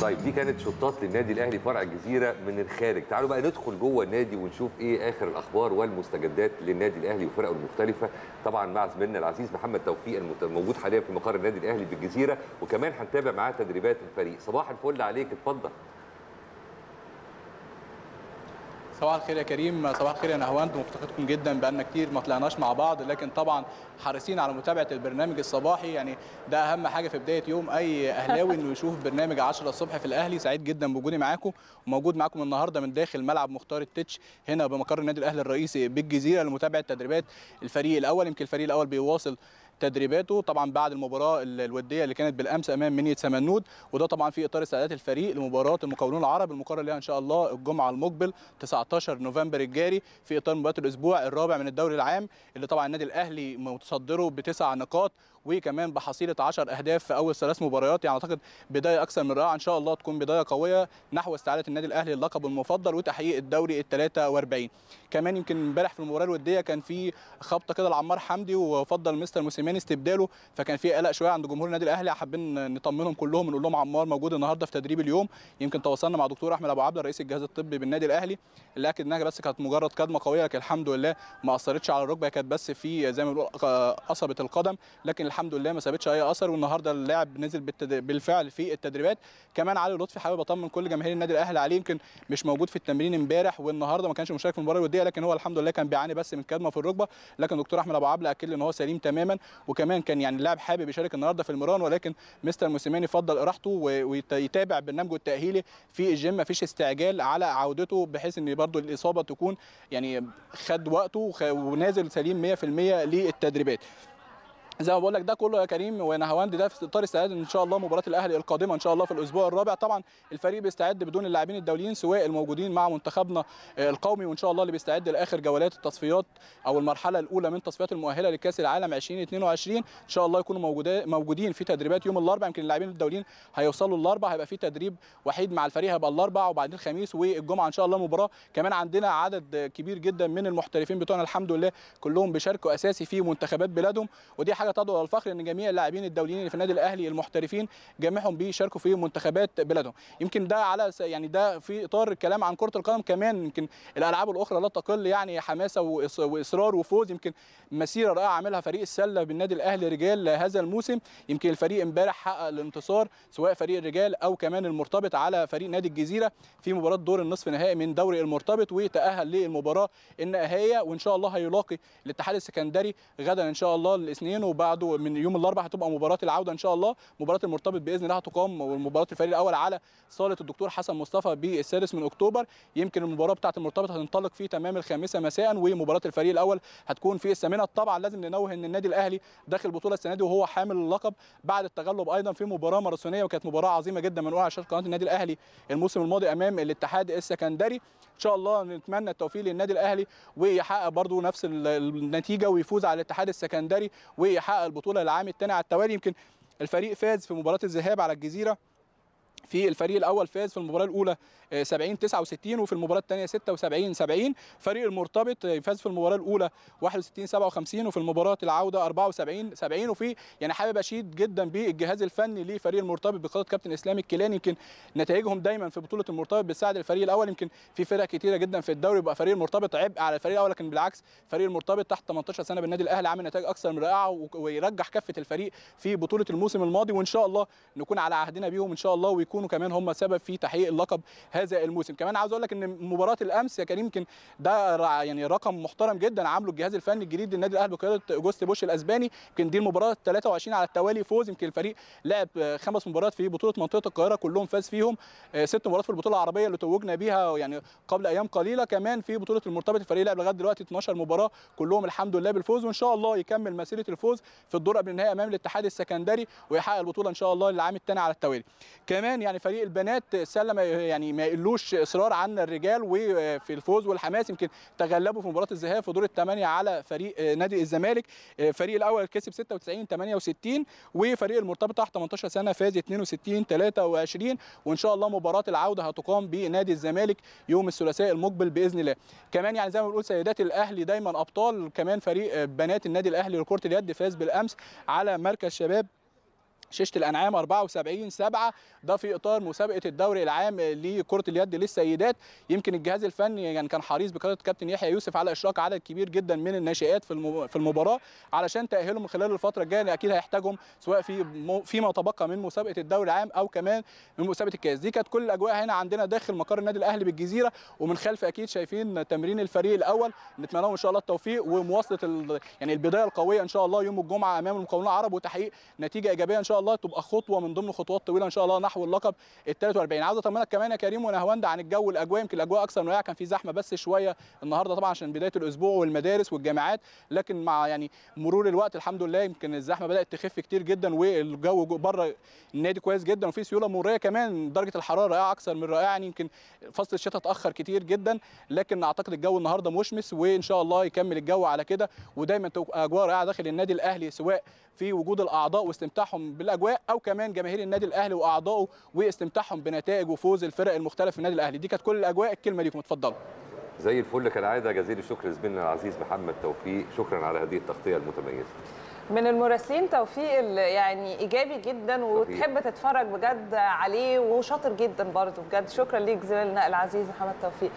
طيب دي كانت شطات للنادي الاهلي فرع الجزيره من الخارج تعالوا بقى ندخل جوه النادي ونشوف ايه اخر الاخبار والمستجدات للنادي الاهلي وفرقه المختلفه طبعا مع زميلنا العزيز محمد توفيق الموجود حاليا في مقر النادي الاهلي بالجزيره وكمان هنتابع معاه تدريبات الفريق صباح الفل عليك اتفضل صباح الخير يا كريم صباح الخير يا نهواند مفتقدكم جدا بقالنا كتير ما طلعناش مع بعض لكن طبعا حريصين على متابعه البرنامج الصباحي يعني ده اهم حاجه في بدايه يوم اي اهلاوي انه يشوف برنامج 10 الصبح في الاهلي سعيد جدا بوجودي معاكم وموجود معاكم النهارده من داخل ملعب مختار التتش هنا بمقر النادي الاهلي الرئيسي بالجزيره لمتابعه تدريبات الفريق الاول يمكن الفريق الاول بيواصل تدريباته طبعا بعد المباراه الوديه اللي كانت بالامس امام منيه سمنود وده طبعا في اطار استعدادات الفريق لمباراه المكونون العرب المقرر ليها ان شاء الله الجمعه المقبل 19 14 نوفمبر الجاري في اطار مباراه الاسبوع الرابع من الدوري العام اللي طبعا النادي الاهلي متصدره بتسع نقاط وكمان بحصيله 10 اهداف في اول ثلاث مباريات يعني اعتقد بدايه اكثر من رائعه ان شاء الله تكون بدايه قويه نحو استعاده النادي الاهلي اللقب المفضل وتحقيق الدوري ال 43 كمان يمكن امبارح في المباراه الوديه كان في خبطه كده لعمار حمدي وفضل مستر موسيماني استبداله فكان في قلق شويه عند جمهور النادي الاهلي حابين نطمنهم كلهم نقول لهم عمار موجود النهارده في تدريب اليوم يمكن تواصلنا مع دكتور احمد ابو عبده رئيس الجهاز الطبي بالنادي الاهلي اللي اكد انها بس كانت مجرد كدمه قويه لكن الحمد لله ما اثرتش على الركبه كانت بس في زي ما بنقول قصبه القدم لكن الحمد لله ما سابتش اي اثر والنهارده اللاعب نزل بالفعل في التدريبات كمان علي لطفي حابب اطمن كل جماهير النادي الاهلي عليه يمكن مش موجود في التمرين امبارح والنهارده ما كانش مشارك في المباراه الوديه لكن هو الحمد لله كان بيعاني بس من كدمه في الركبه لكن دكتور احمد ابو عبله اكد لي ان هو سليم تماما وكمان كان يعني اللاعب حابب يشارك النهارده في المران ولكن مستر موسيماني فضل راحته ويتابع برنامجه التاهيلي في الجيم ما فيش استعجال على عودته بحيث ان برده الاصابه تكون يعني خد وقته ونازل سليم 100% للتدريبات زي ما بقول لك ده كله يا كريم ونهاوند ده في اطار استعداد ان شاء الله مباراه الاهلي القادمه ان شاء الله في الاسبوع الرابع طبعا الفريق بيستعد بدون اللاعبين الدوليين سواء الموجودين مع منتخبنا القومي وان شاء الله اللي بيستعد لاخر جولات التصفيات او المرحله الاولى من تصفيات المؤهله لكاس العالم 2022 ان شاء الله يكونوا موجودين في تدريبات يوم الاربعاء يمكن اللاعبين الدوليين هيوصلوا الاربعاء هيبقى في تدريب وحيد مع الفريق هيبقى الاربعاء وبعدين الخميس والجمعه ان شاء الله مباراه كمان عندنا عدد كبير جدا من المحترفين بتوعنا الحمد لله كلهم بيشاركوا اساسي في منتخبات بلادهم ودي حاجه حاجه تدعو الى الفخر ان جميع اللاعبين الدوليين اللي في النادي الاهلي المحترفين جميعهم بيشاركوا في منتخبات بلادهم يمكن ده على يعني ده في اطار الكلام عن كره القدم كمان يمكن الالعاب الاخرى لا تقل يعني حماسه واصرار وفوز يمكن مسيره رائعه عاملها فريق السله بالنادي الاهلي رجال هذا الموسم يمكن الفريق امبارح حقق الانتصار سواء فريق الرجال او كمان المرتبط على فريق نادي الجزيره في مباراه دور النصف النهائي من دوري المرتبط وتاهل للمباراه النهائيه وان شاء الله هيلاقي الاتحاد السكندري غدا ان شاء الله الاثنين بعده من يوم الاربعاء هتبقى مباراه العوده ان شاء الله مباراه المرتبط باذن الله هتقام والمباراه الفريق الاول على صاله الدكتور حسن مصطفى بالسادس من اكتوبر يمكن المباراه بتاعه المرتبط هتنطلق في تمام الخامسه مساء ومباراه الفريق الاول هتكون في الثامنه طبعا لازم ننوه ان النادي الاهلي داخل بطوله السنه دي وهو حامل اللقب بعد التغلب ايضا في مباراه ماراثونيه وكانت مباراه عظيمه جدا من على قناه النادي الاهلي الموسم الماضي امام الاتحاد السكندري ان شاء الله نتمنى التوفيق للنادي الاهلي ويحقق برضه نفس النتيجه ويفوز على الاتحاد السكندري وي حقق البطوله العام الثاني على التوالي يمكن الفريق فاز في مباراه الذهاب على الجزيره في الفريق الاول فاز في المباراه الاولى 70 آه، 69 وفي المباراه الثانيه 76 70 فريق المرتبط آه، فاز في المباراه الاولى 61 57 وفي المباراه العوده 74 70 وفي يعني حابب اشيد جدا بالجهاز الفني لفريق المرتبط بقياده كابتن اسلام الكيلاني يمكن نتائجهم دايما في بطوله المرتبط بتساعد الفريق الاول يمكن في فرق كتيره جدا في الدوري يبقى فريق المرتبط عبء على الفريق الاول لكن بالعكس فريق المرتبط تحت 18 سنه بالنادي الاهلي عامل نتائج اكثر من رائعه ويرجح كفه الفريق في بطوله الموسم الماضي وان شاء الله نكون على عهدنا بيهم ان شاء الله ويكون يكونوا كمان هم سبب في تحقيق اللقب هذا الموسم كمان عاوز اقول لك ان مباراه الامس يا كريم يمكن ده يعني رقم محترم جدا عامله الجهاز الفني الجديد للنادي الاهلي بقياده جوست بوش الاسباني يمكن دي المباراه 23 على التوالي فوز يمكن الفريق لعب خمس مباريات في بطوله منطقه القاهره كلهم فاز فيهم آه، ست مباريات في البطوله العربيه اللي توجنا بيها يعني قبل ايام قليله كمان في بطوله المرتبط الفريق لعب لغايه دلوقتي 12 مباراه كلهم الحمد لله بالفوز وان شاء الله يكمل مسيره الفوز في الدور قبل النهائي امام الاتحاد السكندري ويحقق البطوله ان شاء الله للعام الثاني على التوالي كمان يعني يعني فريق البنات سله يعني ما يقلوش اصرار عن الرجال وفي الفوز والحماس يمكن تغلبوا في مباراه الذهاب في دور الثمانيه على فريق نادي الزمالك الفريق الاول كسب 96 68 وفريق المرتبط تحت 18 سنه فاز 62 23 وان شاء الله مباراه العوده هتقام بنادي الزمالك يوم الثلاثاء المقبل باذن الله كمان يعني زي ما بنقول سيدات الاهلي دايما ابطال كمان فريق بنات النادي الاهلي لكره اليد فاز بالامس على مركز شباب شاشه الانعام 74 7 ده في اطار مسابقه الدوري العام لكره اليد للسيدات يمكن الجهاز الفني يعني كان حريص بقياده كابتن يحيى يوسف على اشراك عدد كبير جدا من الناشئات في في المباراه علشان تاهلهم خلال الفتره الجايه اكيد هيحتاجهم سواء في فيما تبقى من مسابقه الدوري العام او كمان من مسابقه الكاس دي كانت كل الاجواء هنا عندنا داخل مقر النادي الاهلي بالجزيره ومن خلف اكيد شايفين تمرين الفريق الاول نتمنى لهم ان شاء الله التوفيق ومواصله يعني البدايه القويه ان شاء الله يوم الجمعه امام المقاولون العرب وتحقيق نتيجه ايجابيه ان شاء الله الله تبقى خطوه من ضمن خطوات طويله ان شاء الله نحو اللقب ال 43 عاوز اطمنك كمان يا كريم ونهواندا عن الجو والاجواء يمكن الاجواء اكثر من رائعه كان في زحمه بس شويه النهارده طبعا عشان بدايه الاسبوع والمدارس والجامعات لكن مع يعني مرور الوقت الحمد لله يمكن الزحمه بدات تخف كتير جدا والجو بره النادي كويس جدا وفي سيوله مريه كمان درجه الحراره رائعه اكثر من رائعه يعني يمكن فصل الشتاء اتاخر كتير جدا لكن اعتقد الجو النهارده مشمس وان شاء الله يكمل الجو على كده ودايما تبقى اجواء رائعه داخل النادي الاهلي سواء في وجود الاعضاء واستمتاعهم بال الاجواء او كمان جماهير النادي الاهلي واعضائه واستمتاعهم بنتائج وفوز الفرق المختلفه في النادي الاهلي دي كانت كل الاجواء الكلمه ليكم اتفضلوا زي الفل كالعاده جزيل الشكر لزميلنا العزيز محمد توفيق شكرا على هذه التغطيه المتميزه من المراسلين توفيق يعني ايجابي جدا وتحب تتفرج بجد عليه وشاطر جدا برضه بجد شكرا ليك زميلنا العزيز محمد توفيق